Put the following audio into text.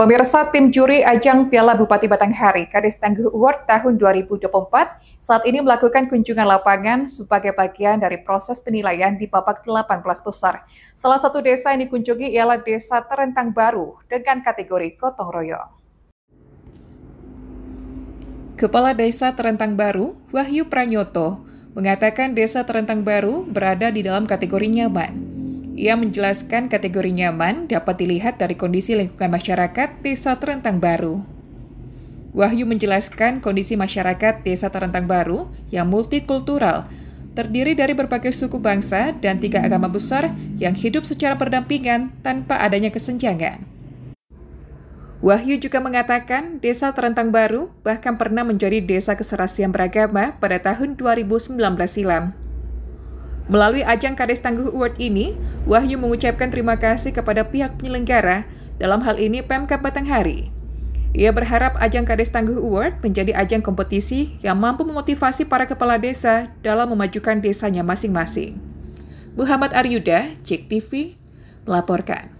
Pemirsa tim juri ajang Piala Bupati Batanghari Kadis Tangguh Award tahun 2024 saat ini melakukan kunjungan lapangan sebagai bagian dari proses penilaian di babak 18 besar. Salah satu desa yang dikunjungi ialah Desa Terentang Baru dengan kategori gotong royong. Kepala Desa Terentang Baru, Wahyu Pranyoto, mengatakan Desa Terentang Baru berada di dalam kategori nyaman. Ia menjelaskan kategori nyaman dapat dilihat dari kondisi lingkungan masyarakat desa terentang baru. Wahyu menjelaskan kondisi masyarakat desa terentang baru yang multikultural, terdiri dari berbagai suku bangsa dan tiga agama besar yang hidup secara berdampingan tanpa adanya kesenjangan. Wahyu juga mengatakan desa terentang baru bahkan pernah menjadi desa keserasian beragama pada tahun 2019 silam. Melalui ajang Kades Tangguh Award ini, Wahyu mengucapkan terima kasih kepada pihak penyelenggara, dalam hal ini Pemkab Batanghari. Ia berharap ajang Kades Tangguh Award menjadi ajang kompetisi yang mampu memotivasi para kepala desa dalam memajukan desanya masing-masing. Muhammad Aryuda, Cek TV, melaporkan.